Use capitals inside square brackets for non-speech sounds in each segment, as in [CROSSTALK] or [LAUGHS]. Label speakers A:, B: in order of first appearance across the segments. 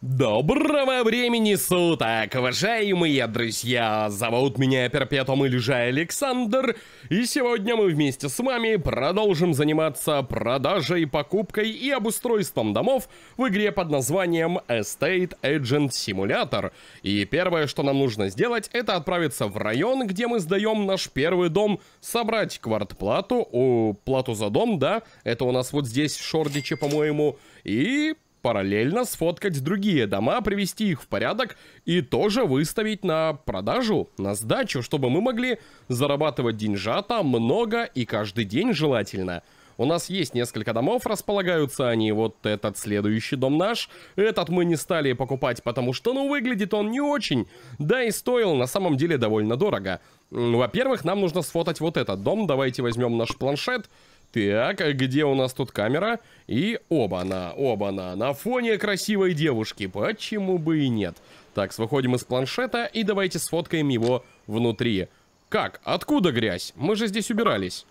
A: Доброго времени суток, уважаемые друзья! Зовут меня Перпетум или же Александр, и сегодня мы вместе с вами продолжим заниматься продажей, покупкой и обустройством домов в игре под названием Estate Agent Simulator. И первое, что нам нужно сделать, это отправиться в район, где мы сдаем наш первый дом, собрать квартплату, о, плату за дом, да, это у нас вот здесь в Шордиче, по-моему, и параллельно сфоткать другие дома, привести их в порядок и тоже выставить на продажу, на сдачу, чтобы мы могли зарабатывать деньжата много и каждый день желательно. У нас есть несколько домов, располагаются они, вот этот следующий дом наш. Этот мы не стали покупать, потому что, ну, выглядит он не очень, да и стоил на самом деле довольно дорого. Во-первых, нам нужно сфотать вот этот дом, давайте возьмем наш планшет, так, где у нас тут камера? И оба-на, оба-на, на фоне красивой девушки, почему бы и нет. Так, выходим из планшета и давайте сфоткаем его внутри. Как? Откуда грязь? Мы же здесь убирались.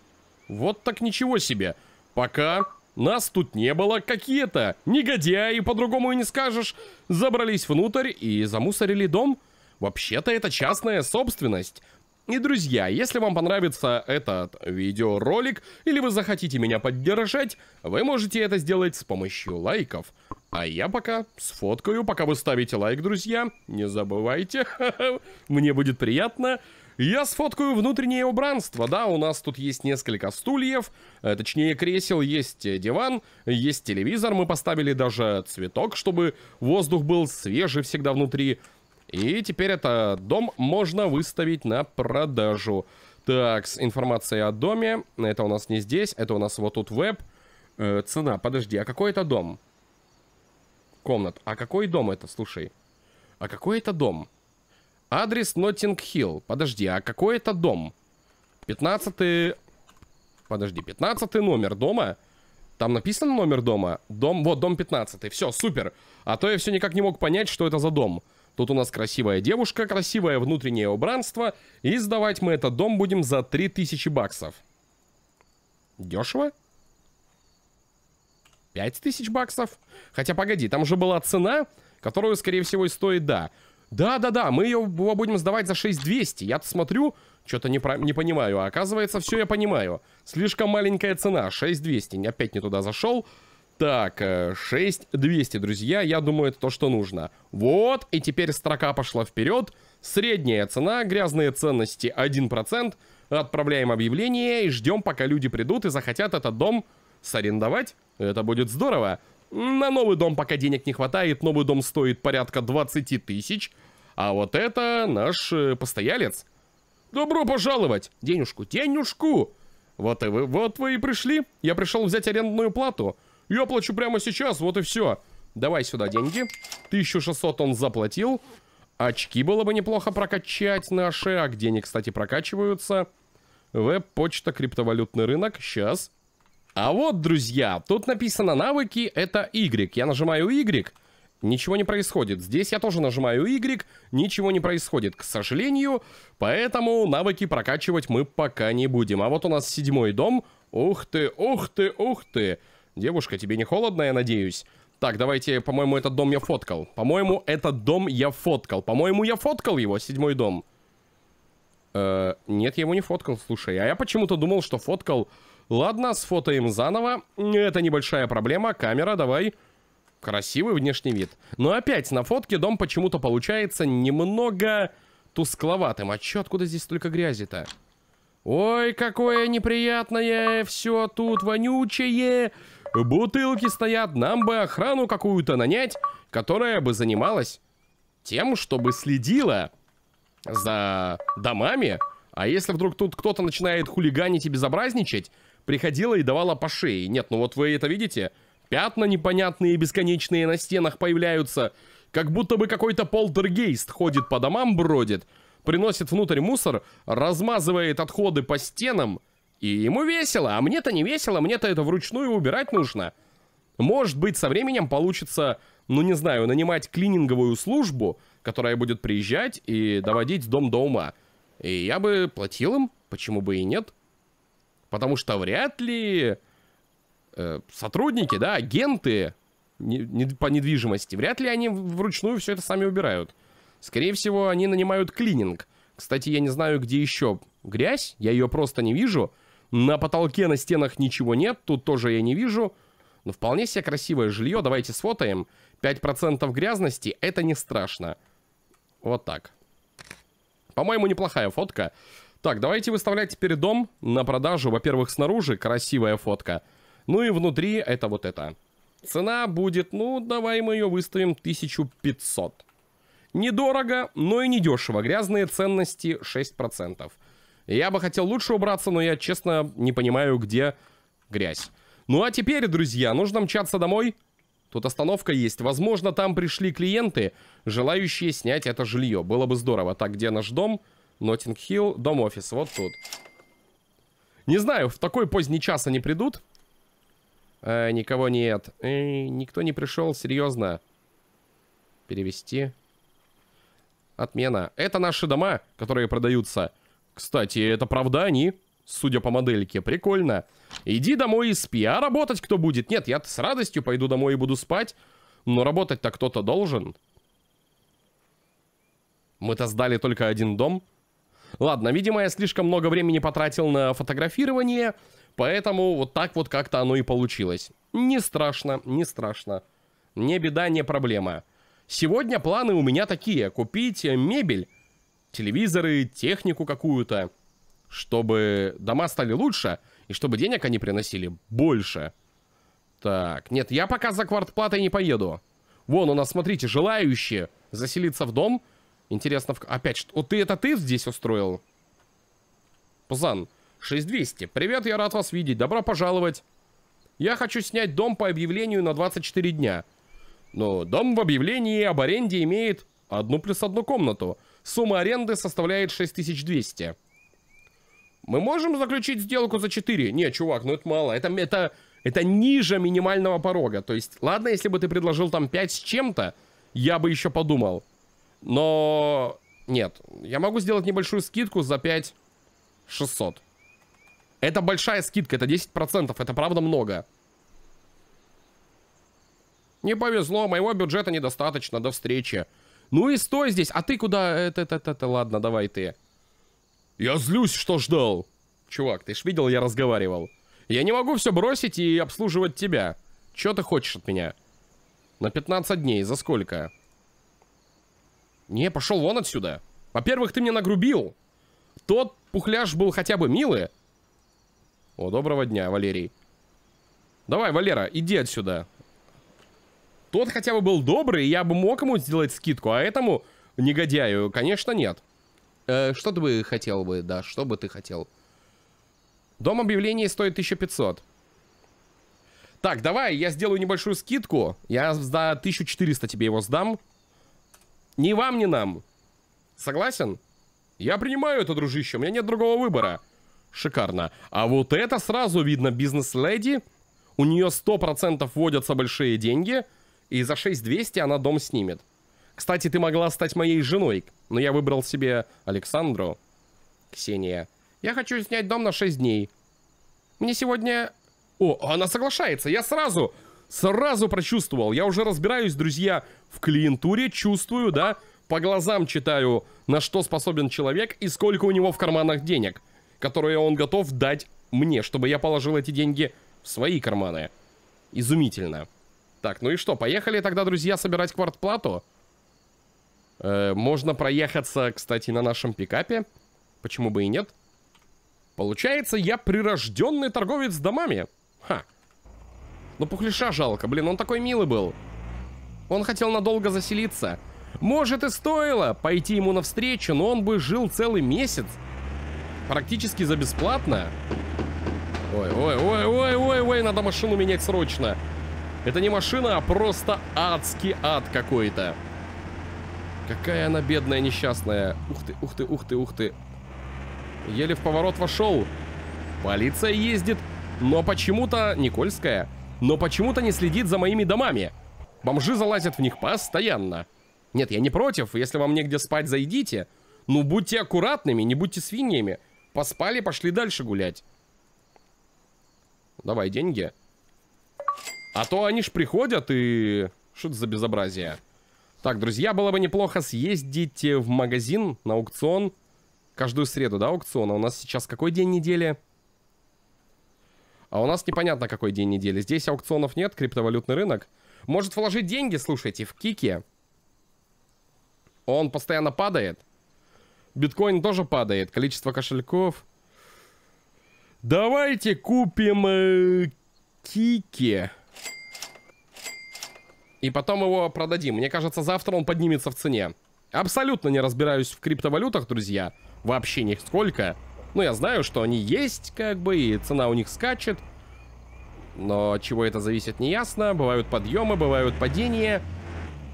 A: Вот так ничего себе. Пока нас тут не было, какие-то негодяи, по-другому и не скажешь, забрались внутрь и замусорили дом. Вообще-то это частная собственность. И, друзья, если вам понравится этот видеоролик, или вы захотите меня поддержать, вы можете это сделать с помощью лайков. А я пока сфоткаю, пока вы ставите лайк, друзья. Не забывайте, [LAUGHS] мне будет приятно. Я сфоткаю внутреннее убранство, да, у нас тут есть несколько стульев, э, точнее кресел, есть э, диван, есть телевизор, мы поставили даже цветок, чтобы воздух был свежий всегда внутри. И теперь это дом можно выставить на продажу. Так, информация о доме. Это у нас не здесь, это у нас вот тут веб. Э, цена, подожди, а какой это дом? Комнат. А какой дом это, слушай? А какой это дом? Адрес Ноттинг-Хилл. Подожди, а какой это дом? 15 Подожди, 15 номер дома? Там написан номер дома? Дом, вот, дом 15 Все, супер. А то я все никак не мог понять, что это за дом. Дом. Тут у нас красивая девушка, красивое внутреннее убранство. И сдавать мы этот дом будем за 3000 баксов. Дешево? 5000 баксов? Хотя, погоди, там же была цена, которую, скорее всего, и стоит, да. Да-да-да, мы его будем сдавать за 6200. Я-то смотрю, что-то не, про... не понимаю. А оказывается, все я понимаю. Слишком маленькая цена, 6200. Опять не туда зашел. Так, 6200, э, друзья, я думаю, это то, что нужно. Вот, и теперь строка пошла вперед. Средняя цена, грязные ценности 1%. Отправляем объявление и ждем, пока люди придут и захотят этот дом сорендовать. Это будет здорово. На новый дом пока денег не хватает, новый дом стоит порядка 20 тысяч. А вот это наш э, постоялец. Добро пожаловать! Денежку, денежку! Вот и вы, вот вы и пришли. Я пришел взять арендную плату. Я плачу прямо сейчас, вот и все. Давай сюда деньги. 1600 он заплатил. Очки было бы неплохо прокачать наши. А где они, кстати, прокачиваются? Веб-почта, криптовалютный рынок. Сейчас. А вот, друзья, тут написано навыки, это Y. Я нажимаю Y, ничего не происходит. Здесь я тоже нажимаю Y, ничего не происходит, к сожалению. Поэтому навыки прокачивать мы пока не будем. А вот у нас седьмой дом. Ух ты, ух ты, ух ты. Девушка, тебе не холодно, я надеюсь? Так, давайте, по-моему, этот дом я фоткал. По-моему, этот дом я фоткал. По-моему, я фоткал его, седьмой дом. Э -э нет, я его не фоткал, слушай. А я почему-то думал, что фоткал... Ладно, сфотаем заново. Это небольшая проблема. Камера, давай. Красивый внешний вид. Но опять, на фотке дом почему-то получается немного тускловатым. А чё, откуда здесь только грязи-то? Ой, какое неприятное все тут вонючее. Бутылки стоят, нам бы охрану какую-то нанять, которая бы занималась тем, чтобы следила за домами. А если вдруг тут кто-то начинает хулиганить и безобразничать, приходила и давала по шее. Нет, ну вот вы это видите? Пятна непонятные, бесконечные на стенах появляются. Как будто бы какой-то полтергейст ходит по домам, бродит. Приносит внутрь мусор, размазывает отходы по стенам и ему весело, а мне-то не весело, мне-то это вручную убирать нужно. Может быть, со временем получится, ну не знаю, нанимать клининговую службу, которая будет приезжать и доводить дом до ума. И я бы платил им, почему бы и нет. Потому что вряд ли э, сотрудники, да, агенты не, не, по недвижимости, вряд ли они вручную все это сами убирают. Скорее всего, они нанимают клининг. Кстати, я не знаю, где еще грязь, я ее просто не вижу. На потолке, на стенах ничего нет, тут тоже я не вижу. Но вполне себе красивое жилье, давайте сфотаем. 5% грязности, это не страшно. Вот так. По-моему, неплохая фотка. Так, давайте выставлять теперь дом на продажу. Во-первых, снаружи красивая фотка. Ну и внутри это вот это. Цена будет, ну, давай мы ее выставим 1500. Недорого, но и недешево. Грязные ценности 6%. Я бы хотел лучше убраться, но я, честно, не понимаю, где грязь. Ну а теперь, друзья, нужно мчаться домой. Тут остановка есть. Возможно, там пришли клиенты, желающие снять это жилье. Было бы здорово. Так, где наш дом? Ноттинг-Хилл, дом-офис. Вот тут. Не знаю, в такой поздний час они придут. Э, никого нет. Э, никто не пришел, серьезно. Перевести. Отмена. Это наши дома, которые продаются. Кстати, это правда они, судя по модельке. Прикольно. Иди домой и спи. А работать кто будет? Нет, я с радостью пойду домой и буду спать. Но работать-то кто-то должен. Мы-то сдали только один дом. Ладно, видимо, я слишком много времени потратил на фотографирование, поэтому вот так вот как-то оно и получилось. Не страшно, не страшно. Не беда, не проблема. Сегодня планы у меня такие. Купить мебель телевизоры, технику какую-то, чтобы дома стали лучше и чтобы денег они приносили больше. Так, нет, я пока за квартплатой не поеду. Вон у нас, смотрите, желающие заселиться в дом. Интересно, в... опять, что... Вот ты это ты здесь устроил? Пузан, 6200. Привет, я рад вас видеть. Добро пожаловать. Я хочу снять дом по объявлению на 24 дня. Но дом в объявлении об аренде имеет Одну плюс одну комнату. Сумма аренды составляет 6200. Мы можем заключить сделку за 4? Не, чувак, ну это мало. Это, это, это ниже минимального порога. То есть, ладно, если бы ты предложил там 5 с чем-то, я бы еще подумал. Но нет, я могу сделать небольшую скидку за 5 600. Это большая скидка, это 10%, это правда много. Не повезло, моего бюджета недостаточно, до встречи. Ну и стой здесь. А ты куда? Это, это, это, это. Ладно, давай ты. Я злюсь, что ждал. Чувак, ты ж видел, я разговаривал. Я не могу все бросить и обслуживать тебя. Че ты хочешь от меня? На 15 дней. За сколько? Не, пошел вон отсюда. Во-первых, ты мне нагрубил. Тот пухляж был хотя бы милый. О, доброго дня, Валерий. Давай, Валера, иди отсюда. Тот хотя бы был добрый, я бы мог ему сделать скидку, а этому негодяю, конечно, нет. Э, что ты бы хотел бы, да, что бы ты хотел? Дом объявлений стоит 1500. Так, давай, я сделаю небольшую скидку. Я за 1400 тебе его сдам. Ни вам, ни нам. Согласен? Я принимаю это, дружище, у меня нет другого выбора. Шикарно. А вот это сразу видно бизнес-леди. У нее 100% вводятся большие деньги. И за 6200 она дом снимет. Кстати, ты могла стать моей женой, но я выбрал себе Александру. Ксения. Я хочу снять дом на 6 дней. Мне сегодня... О, она соглашается. Я сразу, сразу прочувствовал. Я уже разбираюсь, друзья, в клиентуре. Чувствую, да? По глазам читаю, на что способен человек и сколько у него в карманах денег, которые он готов дать мне, чтобы я положил эти деньги в свои карманы. Изумительно. Так, ну и что, поехали тогда, друзья, собирать квартплату. Э, можно проехаться, кстати, на нашем пикапе. Почему бы и нет? Получается, я прирожденный торговец домами. Ха. Ну, пухлиша жалко, блин, он такой милый был. Он хотел надолго заселиться. Может и стоило пойти ему навстречу, но он бы жил целый месяц. Практически за бесплатно. Ой, ой, ой, ой, ой, ой, надо машину менять срочно. Это не машина, а просто адский ад какой-то. Какая она бедная, несчастная. Ух ты, ух ты, ух ты, ух ты. Еле в поворот вошел. Полиция ездит, но почему-то... Никольская. Но почему-то не следит за моими домами. Бомжи залазят в них постоянно. Нет, я не против. Если вам негде спать, зайдите. Ну, будьте аккуратными, не будьте свиньями. Поспали, пошли дальше гулять. Давай деньги. А то они ж приходят и... Что это за безобразие? Так, друзья, было бы неплохо съездить в магазин на аукцион. Каждую среду, да, аукциона. у нас сейчас какой день недели? А у нас непонятно, какой день недели. Здесь аукционов нет, криптовалютный рынок. Может вложить деньги, слушайте, в Кике. Он постоянно падает. Биткоин тоже падает. Количество кошельков. Давайте купим э, Кики. И потом его продадим. Мне кажется, завтра он поднимется в цене. Абсолютно не разбираюсь в криптовалютах, друзья. Вообще них сколько. Ну, я знаю, что они есть, как бы, и цена у них скачет. Но от чего это зависит, не ясно. Бывают подъемы, бывают падения.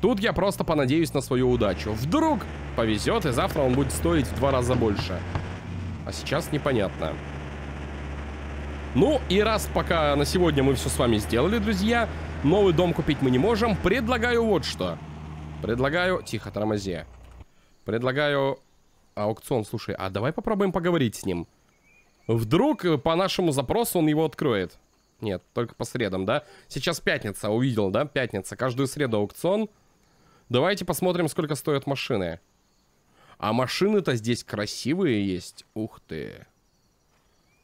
A: Тут я просто понадеюсь на свою удачу. Вдруг повезет, и завтра он будет стоить в два раза больше. А сейчас непонятно. Ну, и раз пока на сегодня мы все с вами сделали, друзья... Новый дом купить мы не можем. Предлагаю вот что. Предлагаю... Тихо, тормози. Предлагаю... Аукцион, слушай, а давай попробуем поговорить с ним. Вдруг э, по нашему запросу он его откроет. Нет, только по средам, да? Сейчас пятница, увидел, да? Пятница. Каждую среду аукцион. Давайте посмотрим, сколько стоят машины. А машины-то здесь красивые есть. Ух ты.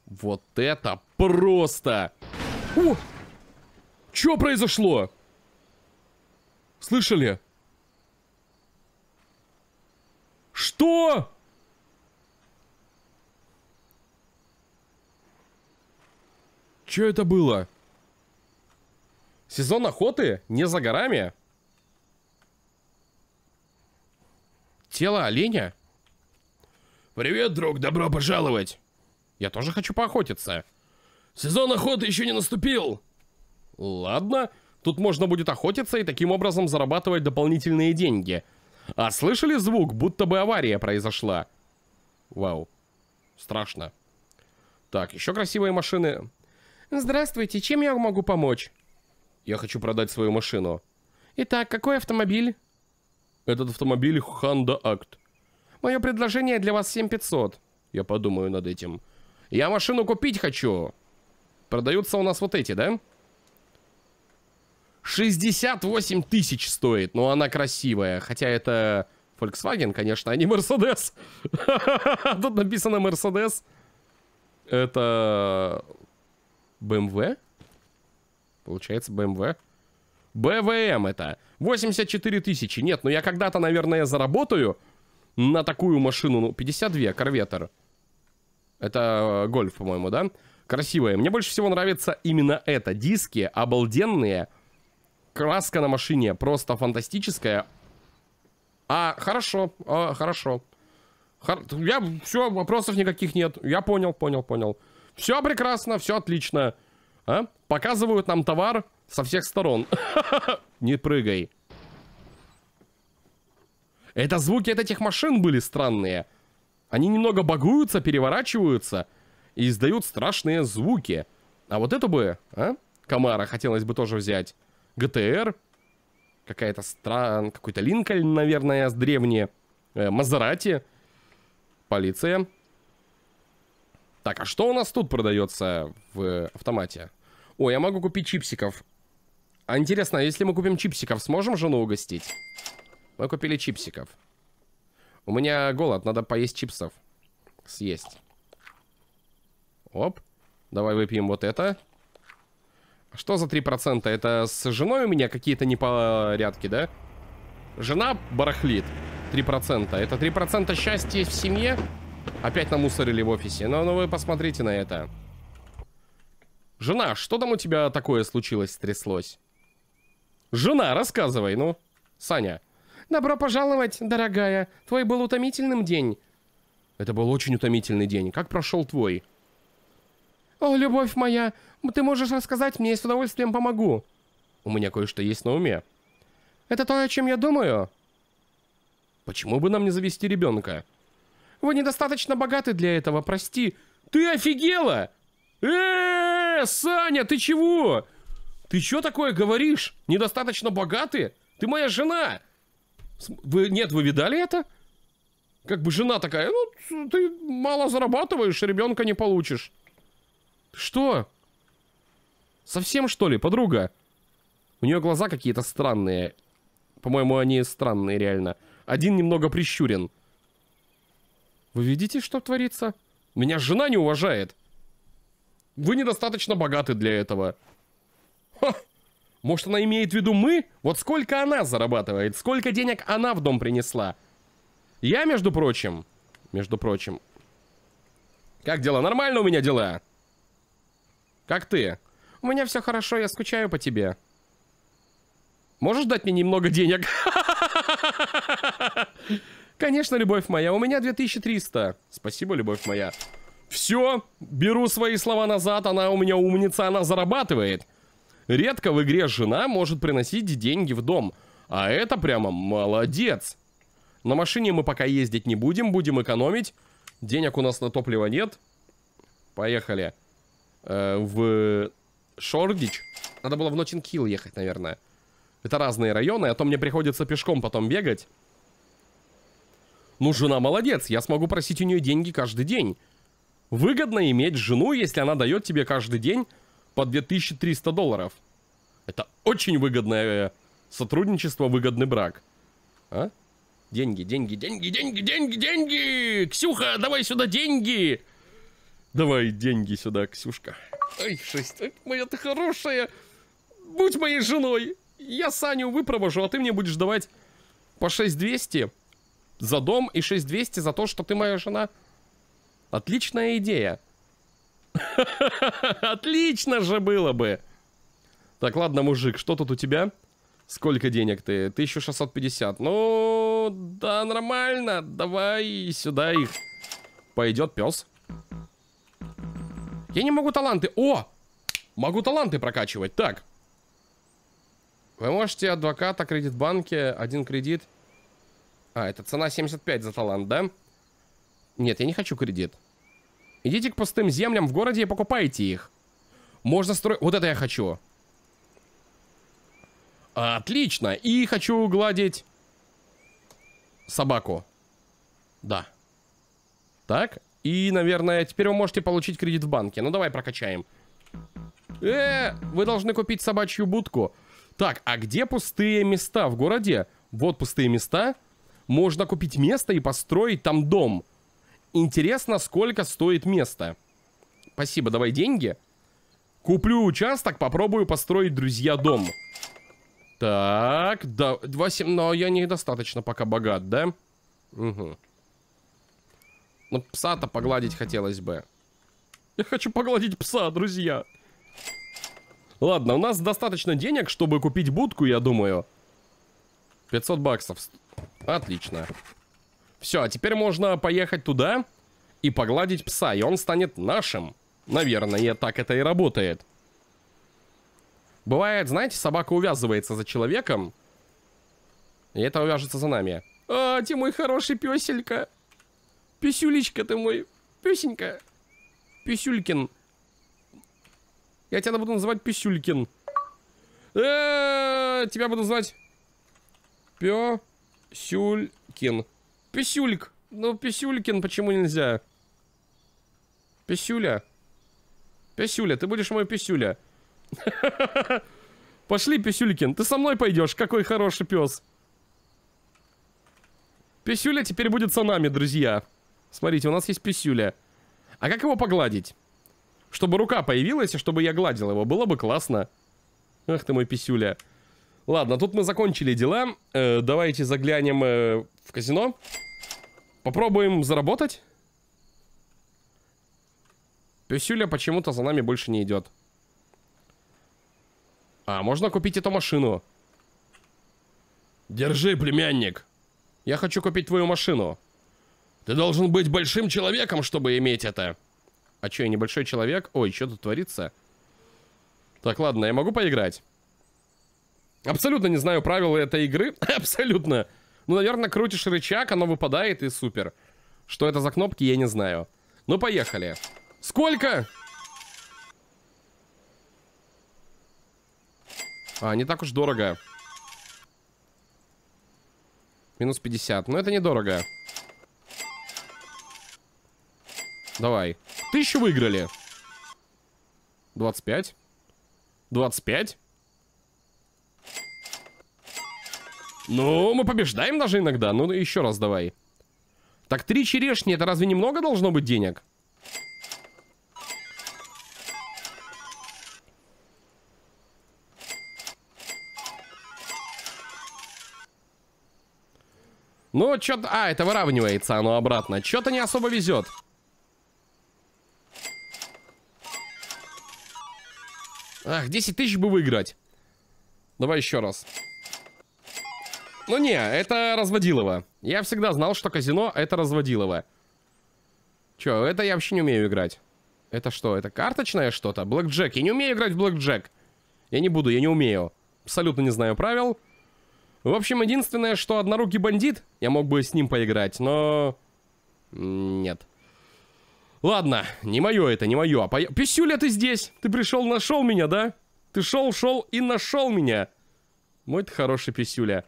A: Вот это просто! Ух! Что произошло? Слышали? Что? Что это было? Сезон охоты не за горами? Тело оленя? Привет, друг, добро пожаловать. Я тоже хочу поохотиться. Сезон охоты еще не наступил. Ладно, тут можно будет охотиться и таким образом зарабатывать дополнительные деньги. А слышали звук, будто бы авария произошла? Вау. Страшно. Так, еще красивые машины. Здравствуйте, чем я могу помочь? Я хочу продать свою машину. Итак, какой автомобиль? Этот автомобиль Honda Act. Мое предложение для вас 7500. Я подумаю над этим. Я машину купить хочу. Продаются у нас вот эти, да? 68 тысяч стоит, но она красивая. Хотя это Volkswagen, конечно, а не Mercedes. [LAUGHS] Тут написано Mercedes. Это BMW? Эм Получается BMW. Эм БВМ эм это. 84 тысячи. Нет, ну я когда-то, наверное, заработаю на такую машину. Ну, 52, корветер. Это гольф, по-моему, да? Красивая. Мне больше всего нравится именно это. Диски обалденные краска на машине просто фантастическая. А, хорошо, а, хорошо. Хор... Я, все, вопросов никаких нет. Я понял, понял, понял. Все прекрасно, все отлично. А? Показывают нам товар со всех сторон. [LAUGHS] Не прыгай. Это звуки от этих машин были странные. Они немного багуются, переворачиваются и издают страшные звуки. А вот эту бы, а? Комара хотелось бы тоже взять. ГТР, какая-то стран, какой-то Линкольн, наверное, с древние, э, Мазерати, полиция. Так, а что у нас тут продается в автомате? О, я могу купить чипсиков. А интересно, а если мы купим чипсиков, сможем жену угостить? Мы купили чипсиков. У меня голод, надо поесть чипсов. Съесть. Оп. Давай выпьем вот это. Что за 3%? Это с женой у меня какие-то непорядки, да? Жена барахлит. 3%. Это 3% счастья в семье? Опять намусорили в офисе. Но ну, ну вы посмотрите на это. Жена, что там у тебя такое случилось, тряслось? Жена, рассказывай, ну. Саня. Добро пожаловать, дорогая. Твой был утомительным день. Это был очень утомительный день. Как прошел твой? О, любовь моя, ты можешь рассказать мне и с удовольствием помогу. У меня кое-что есть на уме. Это то, о чем я думаю? Почему бы нам не завести ребенка? Вы недостаточно богаты для этого, прости. Ты офигела? Э, Саня, ты чего? Ты что такое говоришь? Недостаточно богаты? Ты моя жена. Вы нет, вы видали это? Как бы жена такая, ну ты мало зарабатываешь, ребенка не получишь. Что? Совсем что ли, подруга? У нее глаза какие-то странные. По-моему, они странные реально. Один немного прищурен. Вы видите, что творится? Меня жена не уважает. Вы недостаточно богаты для этого. Ха! Может, она имеет в виду мы? Вот сколько она зарабатывает? Сколько денег она в дом принесла? Я, между прочим... Между прочим... Как дела? Нормально у меня дела? Как ты? У меня все хорошо, я скучаю по тебе. Можешь дать мне немного денег? Конечно, любовь моя, у меня 2300. Спасибо, любовь моя. Все, беру свои слова назад, она у меня умница, она зарабатывает. Редко в игре жена может приносить деньги в дом. А это прямо молодец. На машине мы пока ездить не будем, будем экономить. Денег у нас на топливо нет. Поехали. Э, в Шордич, Надо было в Ночинкил ехать, наверное. Это разные районы, а то мне приходится пешком потом бегать. Ну, жена молодец, я смогу просить у нее деньги каждый день. Выгодно иметь жену, если она дает тебе каждый день по 2300 долларов. Это очень выгодное э, сотрудничество, выгодный брак. А? Деньги, деньги, деньги, деньги, деньги, деньги! Ксюха, давай сюда деньги! Давай деньги сюда, Ксюшка. Ой, шесть. Ай, моя ты хорошая. Будь моей женой. Я Саню выпровожу, а ты мне будешь давать по 6200 за дом и 6200 за то, что ты моя жена. Отличная идея. [LAUGHS] Отлично же было бы. Так, ладно, мужик, что тут у тебя? Сколько денег ты? 1650. Ну, да, нормально. Давай сюда их. Пойдет пес. Я не могу таланты. О! Могу таланты прокачивать. Так. Вы можете адвоката, кредит банки, один кредит. А, это цена 75 за талант, да? Нет, я не хочу кредит. Идите к пустым землям в городе и покупайте их. Можно строить... Вот это я хочу. Отлично. И хочу гладить собаку. Да. Так, и, наверное, теперь вы можете получить кредит в банке. Ну, давай прокачаем. Э, вы должны купить собачью будку. Так, а где пустые места в городе? Вот пустые места. Можно купить место и построить там дом. Интересно, сколько стоит место. Спасибо, давай деньги. Куплю участок, попробую построить, друзья, дом. Так, да, 8, но я недостаточно пока богат, да? Угу. Ну, пса-то погладить хотелось бы. Я хочу погладить пса, друзья. Ладно, у нас достаточно денег, чтобы купить будку, я думаю. 500 баксов. Отлично. Все, а теперь можно поехать туда и погладить пса, и он станет нашим. Наверное, так это и работает. Бывает, знаете, собака увязывается за человеком, и это увяжется за нами. А, ты мой хороший песелька. Писюлечка ты мой, песенька. Писюлькин. Я тебя буду называть Писюлькин. Э, тебя буду звать Песюлькин. Писюльк. Ну, Писюлькин почему нельзя? Писюля. Писюля, ты будешь мой Писюля. [LAUGHS] Пошли, Писюлькин, ты со мной пойдешь, какой хороший пес. Писюля теперь будет с нами, друзья. Смотрите, у нас есть писюля. А как его погладить? Чтобы рука появилась, и чтобы я гладил его. Было бы классно. Ах ты мой писюля. Ладно, тут мы закончили дела. Э, давайте заглянем э, в казино. Попробуем заработать. Писюля почему-то за нами больше не идет. А, можно купить эту машину. Держи, племянник. Я хочу купить твою машину. Ты должен быть большим человеком, чтобы иметь это. А что, я небольшой человек? Ой, что тут творится? Так, ладно, я могу поиграть? Абсолютно не знаю правила этой игры. [LAUGHS] Абсолютно. Ну, наверное, крутишь рычаг, оно выпадает и супер. Что это за кнопки, я не знаю. Ну, поехали. Сколько? А, не так уж дорого. Минус 50. Но ну, это недорого. Давай. Тысячу выиграли. 25. 25. Ну, мы побеждаем даже иногда. Ну, ну, еще раз давай. Так, три черешни, это разве немного должно быть денег? Ну, что-то... А, это выравнивается оно обратно. Что-то не особо везет. Ах, 10 тысяч бы выиграть. Давай еще раз. Ну не, это разводилово. Я всегда знал, что казино это разводилово. Че, это я вообще не умею играть. Это что, это карточное что-то? Блэкджек. Я не умею играть в блэкджек. Я не буду, я не умею. Абсолютно не знаю правил. В общем, единственное, что однорукий бандит, я мог бы с ним поиграть, но... Нет. Ладно, не мое это, не мое. А По... Писюля, ты здесь! Ты пришел, нашел меня, да? Ты шел, шел и нашел меня. Мой ты хороший писюля.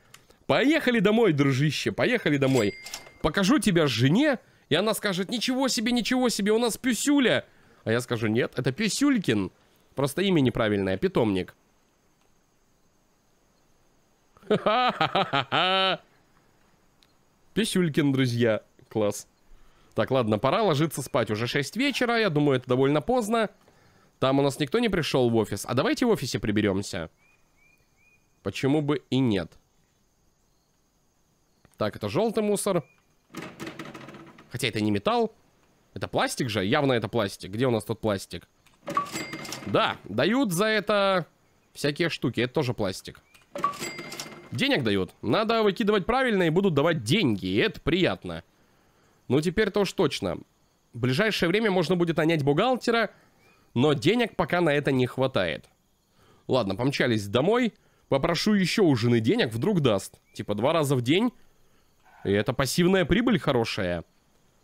A: Поехали домой, дружище, поехали домой. Покажу тебя жене, и она скажет, ничего себе, ничего себе, у нас писюля. А я скажу, нет, это писюлькин. Просто имя неправильное, питомник. Ха-ха-ха-ха-ха. Писюлькин, друзья. Класс. Так, ладно, пора ложиться спать. Уже 6 вечера, я думаю, это довольно поздно. Там у нас никто не пришел в офис. А давайте в офисе приберемся. Почему бы и нет. Так, это желтый мусор. Хотя это не металл. Это пластик же? Явно это пластик. Где у нас тут пластик? Да, дают за это всякие штуки. Это тоже пластик. Денег дают. Надо выкидывать правильно и будут давать деньги. И это приятно. Ну, теперь-то уж точно. В ближайшее время можно будет нанять бухгалтера, но денег пока на это не хватает. Ладно, помчались домой. Попрошу еще у жены денег, вдруг даст. Типа два раза в день. И это пассивная прибыль хорошая.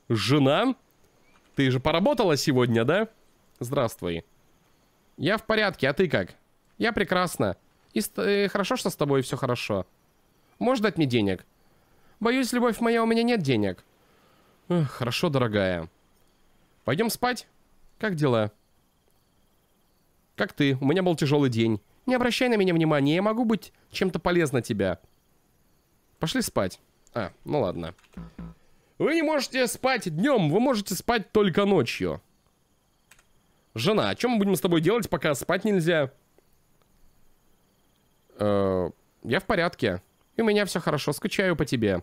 A: Жена? Ты же поработала сегодня, да? Здравствуй. Я в порядке, а ты как? Я прекрасно. И, и э, хорошо, что с тобой все хорошо. Можешь дать мне денег? Боюсь, любовь моя, у меня нет денег хорошо, дорогая. Пойдем спать? Как дела? Как ты? У меня был тяжелый день. Не обращай на меня внимания, я могу быть чем-то полезна тебя. Пошли спать. А, ну ладно. Вы не можете спать днем, вы можете спать только ночью. Жена, о чем мы будем с тобой делать, пока спать нельзя? Э -э я в порядке. И у меня все хорошо, скучаю по тебе.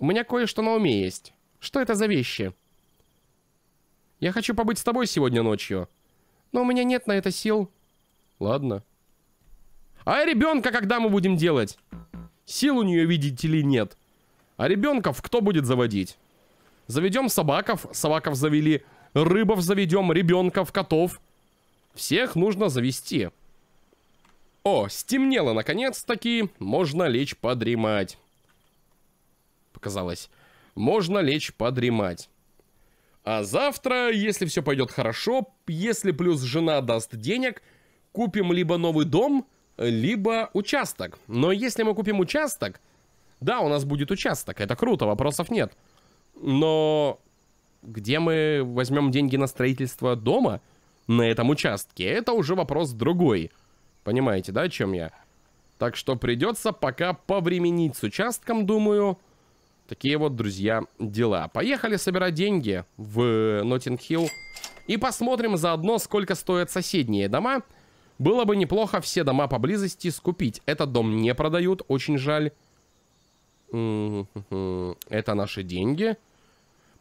A: У меня кое-что на уме есть. Что это за вещи? Я хочу побыть с тобой сегодня ночью. Но у меня нет на это сил. Ладно. А ребенка когда мы будем делать? Сил у нее, видите ли, нет. А ребенков кто будет заводить? Заведем собаков. Собаков завели. Рыбов заведем. Ребенков, котов. Всех нужно завести. О, стемнело наконец-таки. Можно лечь подремать показалось, можно лечь подремать. А завтра, если все пойдет хорошо, если плюс жена даст денег, купим либо новый дом, либо участок. Но если мы купим участок, да, у нас будет участок, это круто, вопросов нет. Но где мы возьмем деньги на строительство дома на этом участке, это уже вопрос другой. Понимаете, да, о чем я? Так что придется пока повременить с участком, думаю. Такие вот, друзья, дела. Поехали собирать деньги в Ноттинг-Хилл. Э, и посмотрим заодно, сколько стоят соседние дома. Было бы неплохо все дома поблизости скупить. Этот дом не продают, очень жаль. Это наши деньги.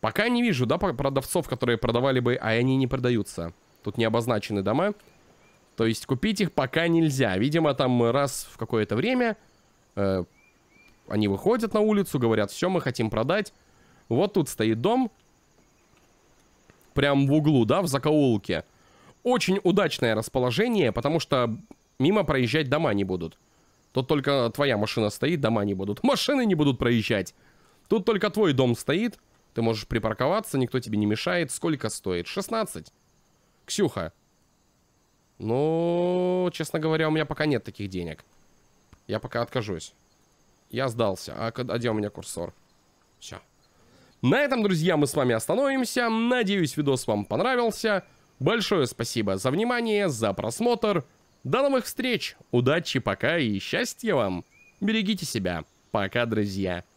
A: Пока не вижу, да, продавцов, которые продавали бы, а они не продаются. Тут не обозначены дома. То есть купить их пока нельзя. Видимо, там раз в какое-то время э, они выходят на улицу, говорят, все, мы хотим продать. Вот тут стоит дом. Прям в углу, да, в закоулке. Очень удачное расположение, потому что мимо проезжать дома не будут. Тут только твоя машина стоит, дома не будут. Машины не будут проезжать. Тут только твой дом стоит. Ты можешь припарковаться, никто тебе не мешает. Сколько стоит? 16. Ксюха. Ну, честно говоря, у меня пока нет таких денег. Я пока откажусь. Я сдался. А, а где у меня курсор? Все. На этом, друзья, мы с вами остановимся. Надеюсь, видос вам понравился. Большое спасибо за внимание, за просмотр. До новых встреч. Удачи, пока и счастья вам. Берегите себя. Пока, друзья.